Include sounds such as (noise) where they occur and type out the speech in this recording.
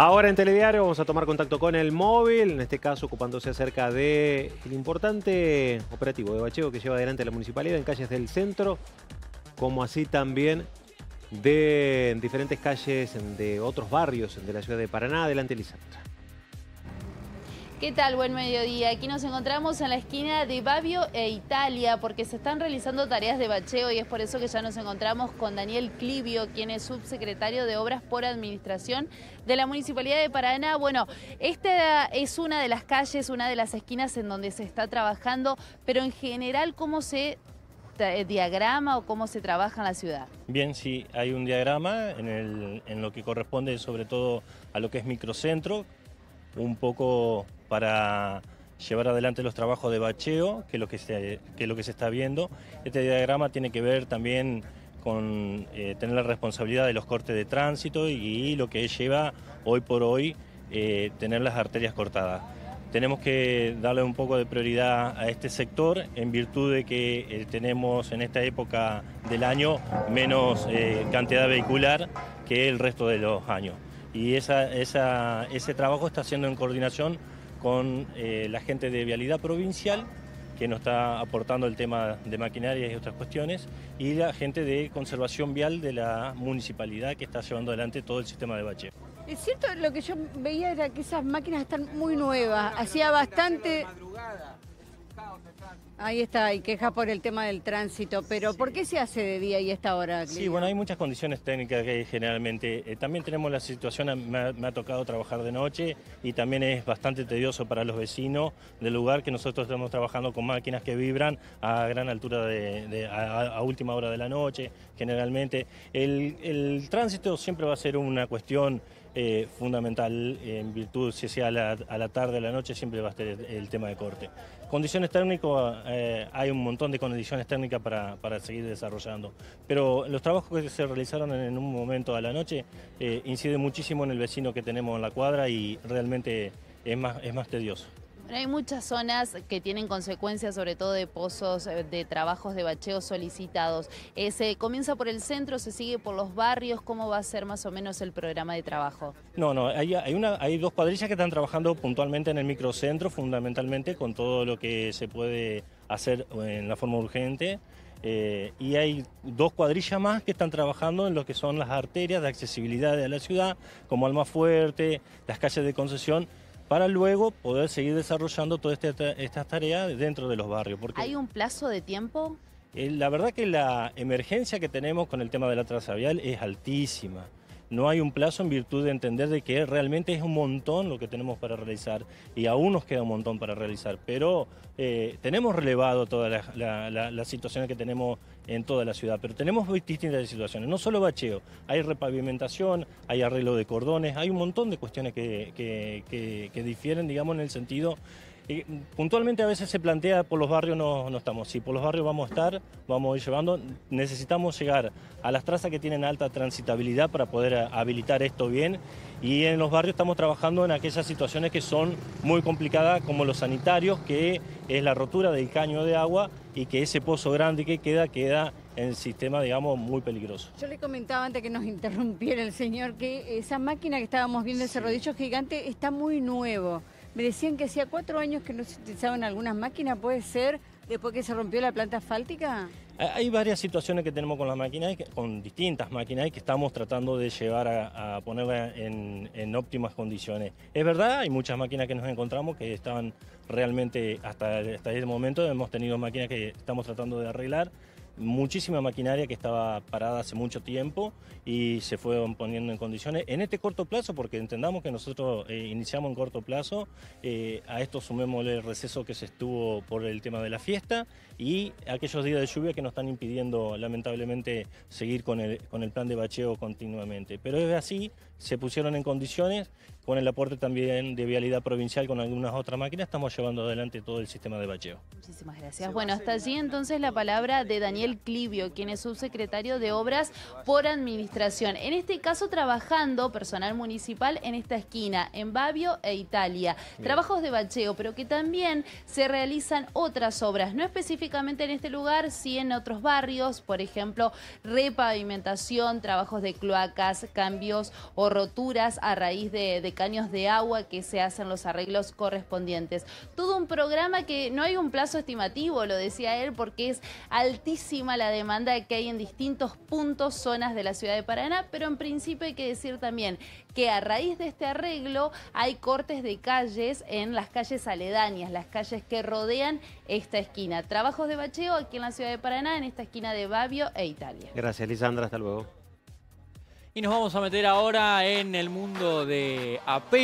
Ahora en Telediario vamos a tomar contacto con el móvil, en este caso ocupándose acerca del importante operativo de bacheo que lleva adelante la municipalidad en calles del centro, como así también de diferentes calles de otros barrios de la ciudad de Paraná. Adelante, Lisandra. ¿Qué tal? Buen mediodía. Aquí nos encontramos en la esquina de Babio e Italia porque se están realizando tareas de bacheo y es por eso que ya nos encontramos con Daniel Clivio, quien es subsecretario de Obras por Administración de la Municipalidad de Paraná. Bueno, esta es una de las calles, una de las esquinas en donde se está trabajando, pero en general, ¿cómo se eh, diagrama o cómo se trabaja en la ciudad? Bien, sí, hay un diagrama en, en lo que corresponde sobre todo a lo que es microcentro, un poco para llevar adelante los trabajos de bacheo, que es lo que se, lo que se está viendo. Este diagrama tiene que ver también con eh, tener la responsabilidad de los cortes de tránsito y, lo que lleva hoy por hoy eh, tener las arterias cortadas. Tenemos que darle un poco de prioridad a este sector en virtud de que eh, tenemos en esta época del año menos cantidad vehicular que el resto de los años. Y ese trabajo está siendo en coordinación con eh, la gente de Vialidad Provincial, que nos está aportando el tema de maquinaria y otras cuestiones, y la gente de Conservación Vial de la municipalidad que está llevando adelante todo el sistema de bache. Es cierto, lo que yo veía era que esas máquinas están muy nuevas, hacía bastante... Ahí está, hay queja por el tema del tránsito, pero ¿por qué se hace de día y esta hora? Sí, bueno, hay muchas condiciones técnicas que hay generalmente. Eh, también tenemos la situación, me ha, tocado trabajar de noche y también es bastante tedioso para los vecinos del lugar que nosotros estamos trabajando con máquinas que vibran a gran altura, de, a, última hora de la noche, generalmente. El, tránsito siempre va a ser una cuestión... Eh, fundamental en virtud, si sea a la, tarde o la noche, siempre va a estar el, tema de corte. Condiciones técnicas eh, hay un montón de condiciones técnicas para, seguir desarrollando. Pero los trabajos que se realizaron en un momento a la noche eh, inciden muchísimo en el vecino que tenemos en la cuadra y realmente es más, es más tedioso hay muchas zonas que tienen consecuencias, sobre todo de pozos, eh, de trabajos de bacheo solicitados. Eh, se comienza por el centro, se sigue por los barrios. ¿Cómo va a ser más o menos el programa de trabajo? No, no, hay, dos cuadrillas que están trabajando puntualmente en el microcentro, fundamentalmente con todo lo que se puede hacer eh, en la forma urgente. y hay dos cuadrillas más que están trabajando en lo que son las arterias de accesibilidad de la ciudad, como Alma Fuerte, las calles de concesión para luego poder seguir desarrollando todas este estas tareas dentro de los barrios. ¿Hay un plazo de tiempo? Eh, la verdad que la emergencia que tenemos con el tema de la traza vial es altísima. No hay un plazo en virtud de entender de que realmente es un montón lo que tenemos para realizar y aún nos queda un montón para realizar, pero eh, tenemos relevado todas las situaciones que tenemos en toda la ciudad, pero tenemos distintas situaciones, no solo bacheo, hay repavimentación, hay arreglo de cordones, hay un montón de cuestiones que, que difieren, digamos, en el sentido puntualmente a veces se plantea por los barrios no, estamos. Si por los barrios vamos a estar, vamos a ir llevando. Necesitamos llegar a las trazas que tienen alta transitabilidad para poder habilitar esto bien. Y en los barrios estamos trabajando en aquellas situaciones que son muy complicadas, como los sanitarios, que es la rotura del caño de agua y que ese pozo grande que queda, queda en sistema, digamos, muy peligroso. Yo le comentaba antes que nos (laughs) interrumpiera el señor que esa máquina que estábamos viendo, ese rodillo gigante, está muy nuevo. Me decían que hacía cuatro años que no se utilizaban algunas máquinas, ¿puede ser después que se rompió la planta asfáltica? Hay varias situaciones que tenemos con las máquinas, con distintas máquinas, que estamos tratando de llevar a, ponerla en, óptimas condiciones. Es verdad, hay muchas máquinas que nos encontramos que estaban realmente, hasta, hasta ese momento hemos tenido máquinas que estamos tratando de arreglar, muchísima maquinaria que estaba parada hace mucho tiempo y se fueron poniendo en condiciones en este corto plazo, porque entendamos que nosotros eh, iniciamos en corto plazo, eh, a esto sumemos el receso que se estuvo por el tema de la fiesta y aquellos días de lluvia que nos están impidiendo lamentablemente seguir con el, con el plan de bacheo continuamente. Pero es así, se pusieron en condiciones, con el aporte también de Vialidad Provincial con algunas otras máquinas, estamos llevando adelante todo el sistema de bacheo. Muchísimas gracias. Bueno, hasta allí entonces la palabra de Daniel. Clivio, quien es subsecretario de Obras por Administración. En este caso, trabajando personal municipal en esta esquina, en Babio e Italia. Trabajos de bacheo, pero que también se realizan otras obras, no específicamente en este lugar, sí en otros barrios, por ejemplo, repavimentación, trabajos de cloacas, cambios o roturas a raíz de, de caños de agua que se hacen los arreglos correspondientes. Todo un programa que no hay un plazo estimativo, lo decía él, porque es altísimo la demanda que hay en distintos puntos, zonas de la ciudad de Paraná, pero en principio hay que decir también que a raíz de este arreglo hay cortes de calles en las calles aledañas, las calles que rodean esta esquina. Trabajos de bacheo aquí en la ciudad de Paraná, en esta esquina de Babio e Italia. Gracias, Lisandra. Hasta luego. Y nos vamos a meter ahora en el mundo de AP.